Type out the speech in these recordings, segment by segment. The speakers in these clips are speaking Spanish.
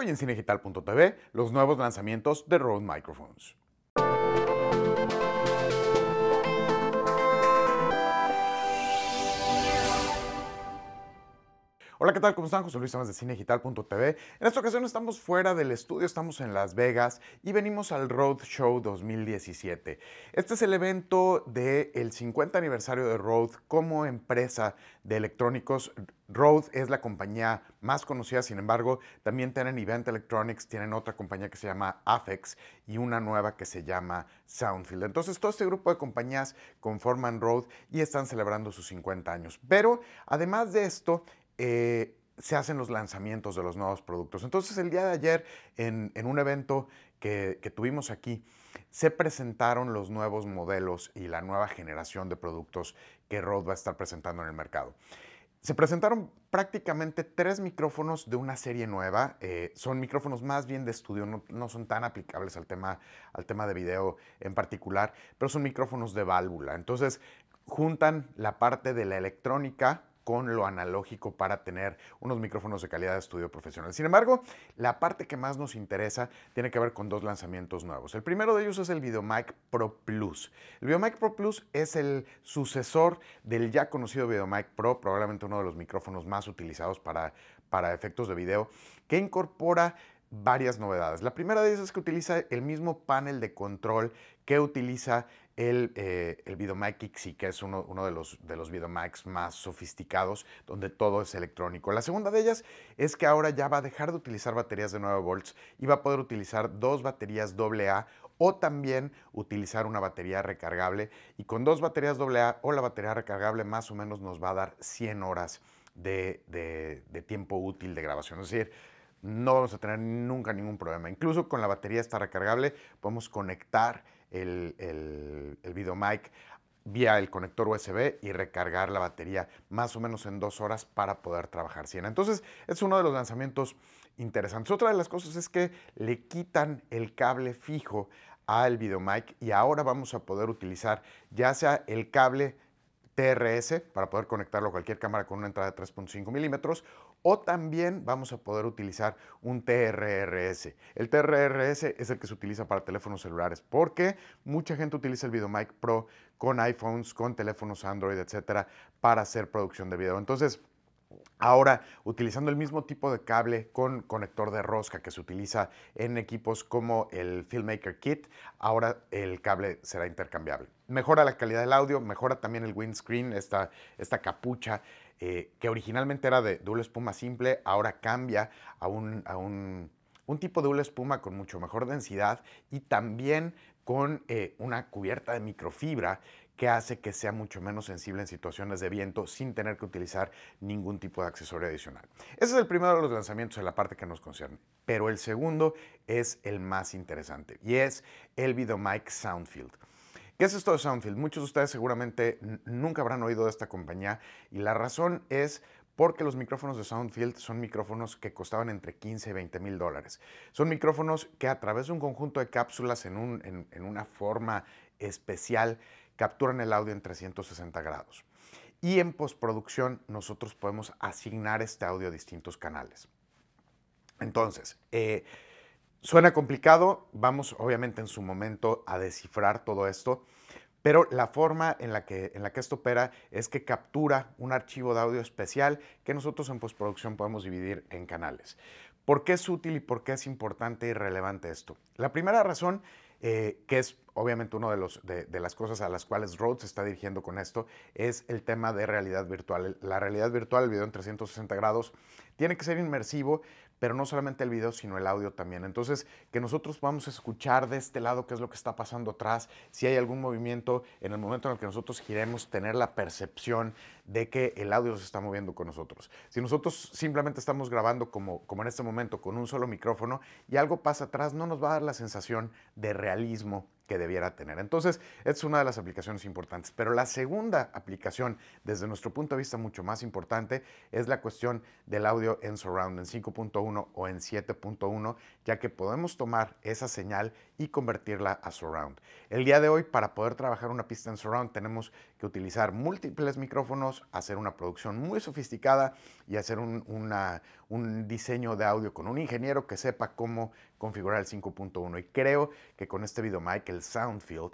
Hoy en cinegital.tv, los nuevos lanzamientos de Rode Microphones. Hola, ¿qué tal? ¿Cómo están? José Luis Samas de Cinegital.tv. En esta ocasión estamos fuera del estudio, estamos en Las Vegas y venimos al Road Show 2017. Este es el evento del 50 aniversario de Road como empresa de electrónicos Road es la compañía más conocida, sin embargo, también tienen Event Electronics, tienen otra compañía que se llama Afex y una nueva que se llama Soundfield. Entonces, todo este grupo de compañías conforman Road y están celebrando sus 50 años. Pero además de esto, eh, se hacen los lanzamientos de los nuevos productos. Entonces el día de ayer, en, un evento que, tuvimos aquí, se presentaron los nuevos modelos y la nueva generación de productos que Rode va a estar presentando en el mercado. Se presentaron prácticamente tres micrófonos de una serie nueva. Eh, son micrófonos más bien de estudio, no, son tan aplicables al tema, al tema de video en particular, pero son micrófonos de válvula. Entonces, juntan la parte de la electrónica con lo analógico para tener unos micrófonos de calidad de estudio profesional. Sin embargo, la parte que más nos interesa tiene que ver con dos lanzamientos nuevos. El primero de ellos es el VideoMic Pro Plus. El VideoMic Pro Plus es el sucesor del ya conocido VideoMic Pro, probablemente uno de los micrófonos más utilizados para, para efectos de video, que incorpora varias novedades. La primera de ellas es que utiliza el mismo panel de control que utiliza el, eh, el XI, que es uno, de, los, de los Videomacs más sofisticados, donde todo es electrónico. La segunda de ellas es que ahora ya va a dejar de utilizar baterías de 9 volts y va a poder utilizar dos baterías AA o también utilizar una batería recargable. Y con dos baterías AA o la batería recargable más o menos nos va a dar 100 horas de, de tiempo útil de grabación. Es decir, no vamos a tener nunca ningún problema. Incluso con la batería está recargable, podemos conectar el, el, videomic vía el conector USB y recargar la batería más o menos en dos horas para poder trabajar Siena. Entonces, es uno de los lanzamientos interesantes. Otra de las cosas es que le quitan el cable fijo al videomic y ahora vamos a poder utilizar ya sea el cable TRS para poder conectarlo a cualquier cámara con una entrada de 3.5 milímetros o también vamos a poder utilizar un TRRS. El TRRS es el que se utiliza para teléfonos celulares porque mucha gente utiliza el VideoMic Pro con iPhones, con teléfonos Android, etcétera, para hacer producción de video. Entonces, Ahora, utilizando el mismo tipo de cable con conector de rosca que se utiliza en equipos como el Filmmaker Kit, ahora el cable será intercambiable. Mejora la calidad del audio, mejora también el windscreen, esta, esta capucha eh, que originalmente era de, doble espuma simple, ahora cambia a un, tipo de doble espuma con mucho mejor densidad y también con eh, una cubierta de microfibra que hace que sea mucho menos sensible en situaciones de viento sin tener que utilizar ningún tipo de accesorio adicional. Ese es el primero de los lanzamientos en la parte que nos concierne, pero el segundo es el más interesante y es el Videomic Soundfield. ¿Qué es esto de Soundfield? Muchos de ustedes seguramente nunca habrán oído de esta compañía y la razón es porque los micrófonos de Soundfield son micrófonos que costaban entre 15 y 20 mil dólares. Son micrófonos que a través de un conjunto de cápsulas en, una forma especial capturan el audio en 360 grados. Y en postproducción nosotros podemos asignar este audio a distintos canales. Entonces, eh, Suena complicado, vamos obviamente en su momento a descifrar todo esto, pero la forma en la, que, en la que esto opera es que captura un archivo de audio especial que nosotros en postproducción podemos dividir en canales. ¿Por qué es útil y por qué es importante y relevante esto? La primera razón eh, que es obviamente una de, los, de, las cosas a las cuales Rhodes está dirigiendo con esto, es el tema de realidad virtual. La realidad virtual, el video en 360 grados, tiene que ser inmersivo, pero no solamente el video, sino el audio también. Entonces, que nosotros vamos a escuchar de este lado qué es lo que está pasando atrás, si hay algún movimiento, en el momento en el que nosotros giremos, tener la percepción de que el audio se está moviendo con nosotros. Si nosotros simplemente estamos grabando como, como en este momento con un solo micrófono y algo pasa atrás, no nos va a dar la sensación de realidad realismo debiera tener. Entonces, es una de las aplicaciones importantes. Pero la segunda aplicación, desde nuestro punto de vista mucho más importante, es la cuestión del audio en surround, en 5.1 o en 7.1, ya que podemos tomar esa señal y convertirla a surround. El día de hoy, para poder trabajar una pista en surround, tenemos que utilizar múltiples micrófonos, hacer una producción muy sofisticada y hacer un, un diseño de audio con un ingeniero que sepa cómo configurar el 5.1. Y creo que con este video, Mike, Soundfield,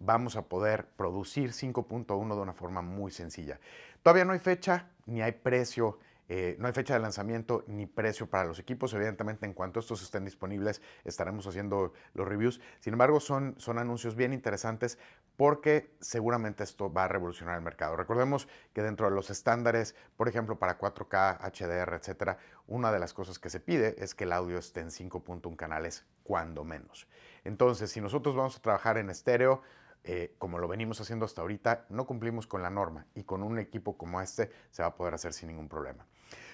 vamos a poder producir 5.1 de una forma muy sencilla. Todavía no hay fecha ni hay precio eh, no hay fecha de lanzamiento ni precio para los equipos. Evidentemente, en cuanto estos estén disponibles, estaremos haciendo los reviews. Sin embargo, son, anuncios bien interesantes porque seguramente esto va a revolucionar el mercado. Recordemos que dentro de los estándares, por ejemplo, para 4K, HDR, etcétera, una de las cosas que se pide es que el audio esté en 5.1 canales, cuando menos. Entonces, si nosotros vamos a trabajar en estéreo, eh, como lo venimos haciendo hasta ahorita, no cumplimos con la norma y con un equipo como este se va a poder hacer sin ningún problema.